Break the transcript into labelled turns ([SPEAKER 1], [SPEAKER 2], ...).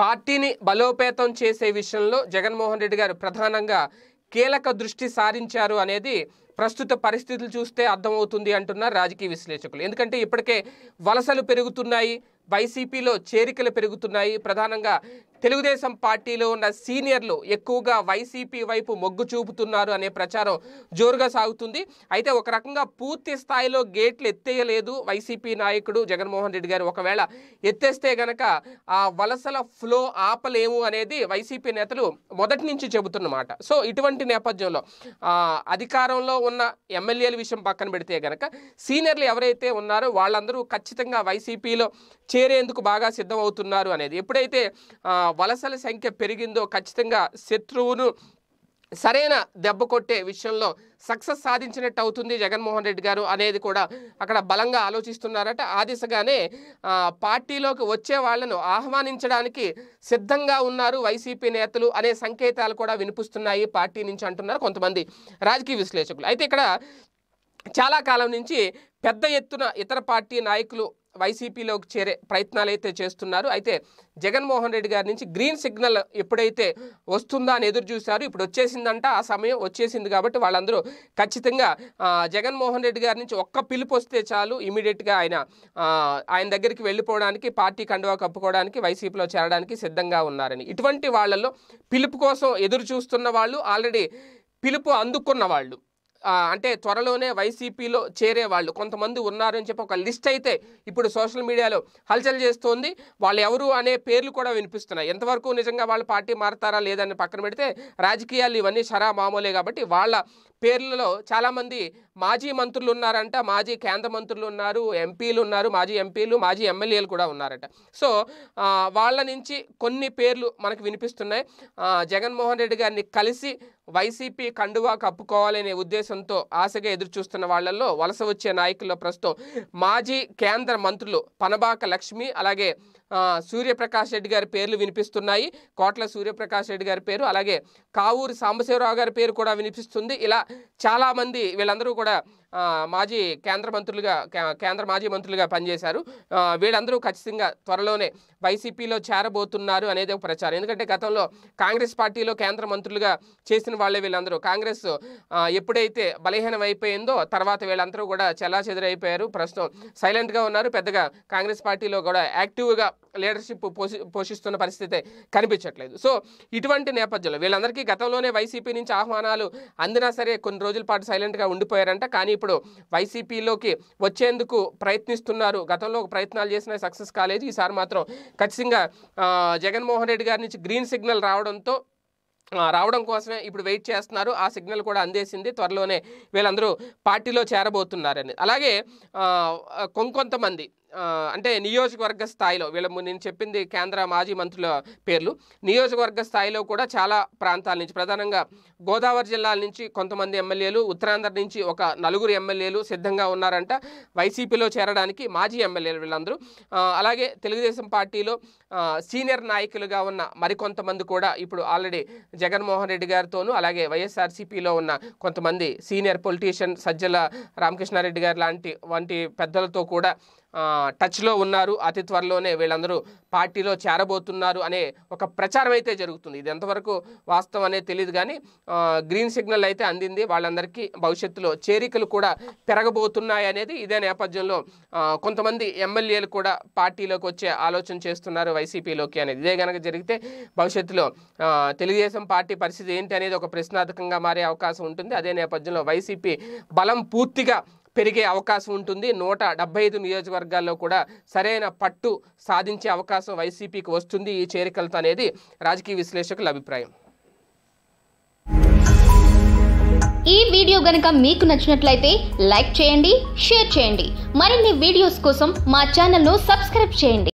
[SPEAKER 1] పార్టీని బలోపేతం చేసే విషయంలో జగన్మోహన్ రెడ్డి గారు ప్రధానంగా కీలక దృష్టి సారించారు అనేది ప్రస్తుత పరిస్థితులు చూస్తే అర్థమవుతుంది అంటున్నారు రాజకీయ విశ్లేషకులు ఎందుకంటే ఇప్పటికే వలసలు పెరుగుతున్నాయి వైసీపీలో చేరికలు పెరుగుతున్నాయి ప్రధానంగా తెలుగుదేశం పార్టీలో ఉన్న సీనియర్లు ఎక్కువగా వైసీపీ వైపు మొగ్గు చూపుతున్నారు అనే ప్రచారం జోరుగా సాగుతుంది అయితే ఒక రకంగా పూర్తి స్థాయిలో గేట్లు ఎత్తేయలేదు వైసీపీ నాయకుడు జగన్మోహన్ రెడ్డి గారు ఒకవేళ ఎత్తేస్తే గనక ఆ వలసల ఫ్లో ఆపలేము అనేది వైసీపీ నేతలు మొదటి నుంచి చెబుతున్నమాట సో ఇటువంటి నేపథ్యంలో అధికారంలో ఉన్న ఎమ్మెల్యేల విషయం పక్కన పెడితే గనక సీనియర్లు ఎవరైతే ఉన్నారో వాళ్ళందరూ ఖచ్చితంగా వైసీపీలో చేరేందుకు బాగా సిద్ధమవుతున్నారు అనేది ఎప్పుడైతే వలసల సంఖ్య పెరిగిందో ఖచ్చితంగా శత్రువును సరైన దెబ్బ కొట్టే విషయంలో సక్సెస్ సాధించినట్టు అవుతుంది జగన్మోహన్ రెడ్డి గారు అనేది కూడా అక్కడ బలంగా ఆలోచిస్తున్నారట ఆ దిశగానే పార్టీలోకి వచ్చే వాళ్లను ఆహ్వానించడానికి సిద్ధంగా ఉన్నారు వైసీపీ నేతలు అనే సంకేతాలు కూడా వినిపిస్తున్నాయి పార్టీ నుంచి అంటున్నారు కొంతమంది రాజకీయ విశ్లేషకులు అయితే ఇక్కడ చాలా కాలం నుంచి పెద్ద ఎత్తున ఇతర పార్టీ నాయకులు వైసీపీలోకి చేరే ప్రయత్నాలు అయితే చేస్తున్నారు అయితే జగన్మోహన్ రెడ్డి గారి నుంచి గ్రీన్ సిగ్నల్ ఎప్పుడైతే వస్తుందా అని ఎదురు చూశారు ఇప్పుడు వచ్చేసిందంట ఆ సమయం వచ్చేసింది కాబట్టి వాళ్ళందరూ ఖచ్చితంగా జగన్మోహన్ రెడ్డి గారి నుంచి ఒక్క పిలుపు వస్తే చాలు ఇమీడియట్గా ఆయన ఆయన దగ్గరికి వెళ్ళిపోవడానికి పార్టీ కండువా కప్పుకోవడానికి వైసీపీలో చేరడానికి సిద్ధంగా ఉన్నారని ఇటువంటి వాళ్ళలో పిలుపు కోసం ఎదురు చూస్తున్న వాళ్ళు ఆల్రెడీ పిలుపు అందుకున్న వాళ్ళు అంటే త్వరలోనే వైసీపీలో చేరే వాళ్ళు కొంతమంది ఉన్నారని చెప్పి ఒక లిస్ట్ అయితే ఇప్పుడు సోషల్ మీడియాలో హల్చల్ చేస్తోంది వాళ్ళు ఎవరు అనే పేర్లు కూడా వినిపిస్తున్నాయి ఎంతవరకు నిజంగా వాళ్ళు పార్టీ మారతారా లేదని పక్కన పెడితే రాజకీయాలు ఇవన్నీ షరా మామూలే కాబట్టి వాళ్ళ పేర్లలో చాలామంది మాజీ మంత్రులు ఉన్నారంట మాజీ కేంద్ర మంత్రులు ఉన్నారు ఎంపీలు ఉన్నారు మాజీ ఎంపీలు మాజీ ఎమ్మెల్యేలు కూడా ఉన్నారట సో వాళ్ళ నుంచి కొన్ని పేర్లు మనకు వినిపిస్తున్నాయి జగన్మోహన్ రెడ్డి గారిని కలిసి వైసీపీ కండువా కప్పుకోవాలనే ఉద్దేశంతో ఆశగా ఎదురుచూస్తున్న వాళ్లలో వలస వచ్చే నాయకుల్లో ప్రస్తుతం మాజీ కేంద్ర మంత్రులు పనబాక లక్ష్మి అలాగే సూర్యప్రకాష్ రెడ్డి గారి పేర్లు వినిపిస్తున్నాయి కోట్ల సూర్యప్రకాష్ రెడ్డి గారి పేరు అలాగే కావూరు సాంబశివరావు గారి పేరు కూడా వినిపిస్తుంది ఇలా చాలామంది వీళ్ళందరూ కూడా మాజీ కేంద్ర మంత్రులుగా కేంద్ర మాజీ మంత్రులుగా పనిచేశారు వీళ్ళందరూ ఖచ్చితంగా త్వరలోనే వైసీపీలో చేరబోతున్నారు అనేది ఒక ప్రచారం ఎందుకంటే గతంలో కాంగ్రెస్ పార్టీలో కేంద్ర మంత్రులుగా చేసిన వాళ్ళే వీళ్ళందరూ కాంగ్రెస్ ఎప్పుడైతే బలహీనం అయిపోయిందో తర్వాత వీళ్ళందరూ కూడా చెల్లాచెదురైపోయారు ప్రస్తుతం సైలెంట్గా ఉన్నారు పెద్దగా కాంగ్రెస్ పార్టీలో కూడా యాక్టివ్గా లీడర్షిప్ పోషిస్తున్న పరిస్థితి కనిపించట్లేదు సో ఇటువంటి నేపథ్యంలో వీళ్ళందరికీ గతంలోనే వైసీపీ నుంచి ఆహ్వానాలు అందినా సరే కొన్ని రోజుల పాటు సైలెంట్గా ఉండిపోయారంట కానీ ఇప్పుడు వైసీపీలోకి వచ్చేందుకు ప్రయత్నిస్తున్నారు గతంలో ప్రయత్నాలు చేసిన సక్సెస్ కాలేదు ఈసారి మాత్రం ఖచ్చితంగా జగన్మోహన్ రెడ్డి గారి నుంచి గ్రీన్ సిగ్నల్ రావడంతో రావడం కోసమే ఇప్పుడు వెయిట్ చేస్తున్నారు ఆ సిగ్నల్ కూడా అందేసింది త్వరలోనే వీళ్ళందరూ పార్టీలో చేరబోతున్నారని అలాగే కొంకొంతమంది అంటే నియోజకవర్గ స్థాయిలో వీళ్ళ నేను చెప్పింది కేంద్ర మాజీ మంత్రుల పేర్లు నియోజకవర్గ స్థాయిలో కూడా చాలా ప్రాంతాల నుంచి ప్రధానంగా గోదావరి జిల్లాల నుంచి కొంతమంది ఎమ్మెల్యేలు ఉత్తరాంధ్ర నుంచి ఒక నలుగురు ఎమ్మెల్యేలు సిద్ధంగా ఉన్నారంట వైసీపీలో చేరడానికి మాజీ ఎమ్మెల్యేలు వీళ్ళందరూ అలాగే తెలుగుదేశం పార్టీలో సీనియర్ నాయకులుగా ఉన్న మరికొంతమంది కూడా ఇప్పుడు ఆల్రెడీ జగన్మోహన్ రెడ్డి గారితోనూ అలాగే వైఎస్ఆర్సీపీలో ఉన్న కొంతమంది సీనియర్ పొలిటీషియన్ సజ్జల రామకృష్ణారెడ్డి గారు లాంటి వంటి పెద్దలతో కూడా టచ్లో ఉన్నారు అతి త్వరలోనే వీళ్ళందరూ పార్టీలో చేరబోతున్నారు అనే ఒక ప్రచారం అయితే జరుగుతుంది ఇది ఎంతవరకు వాస్తవం అనేది తెలియదు కానీ గ్రీన్ సిగ్నల్ అయితే అందింది వాళ్ళందరికీ భవిష్యత్తులో చేరికలు కూడా పెరగబోతున్నాయి అనేది ఇదే నేపథ్యంలో కొంతమంది ఎమ్మెల్యేలు కూడా పార్టీలోకి వచ్చే ఆలోచన చేస్తున్నారు వైసీపీలోకి అనేది ఇదే కనుక జరిగితే భవిష్యత్తులో తెలుగుదేశం పార్టీ పరిస్థితి ఏంటి అనేది ఒక ప్రశ్నార్థకంగా మారే అవకాశం ఉంటుంది అదే నేపథ్యంలో వైసీపీ బలం పూర్తిగా పెరిగే అవకాశం ఉంటుంది నూట డెబ్బై ఐదు నియోజకవర్గాల్లో కూడా సరైన పట్టు సాధించే అవకాశం వైసీపీకి వస్తుంది ఈ చేరికలతో అనేది రాజకీయ విశ్లేషకుల అభిప్రాయం ఈ వీడియో గనుక మీకు నచ్చినట్లయితే లైక్ చేయండి షేర్ చేయండి మరిన్ని వీడియోస్ కోసం మా ఛానల్ను సబ్స్క్రైబ్ చేయండి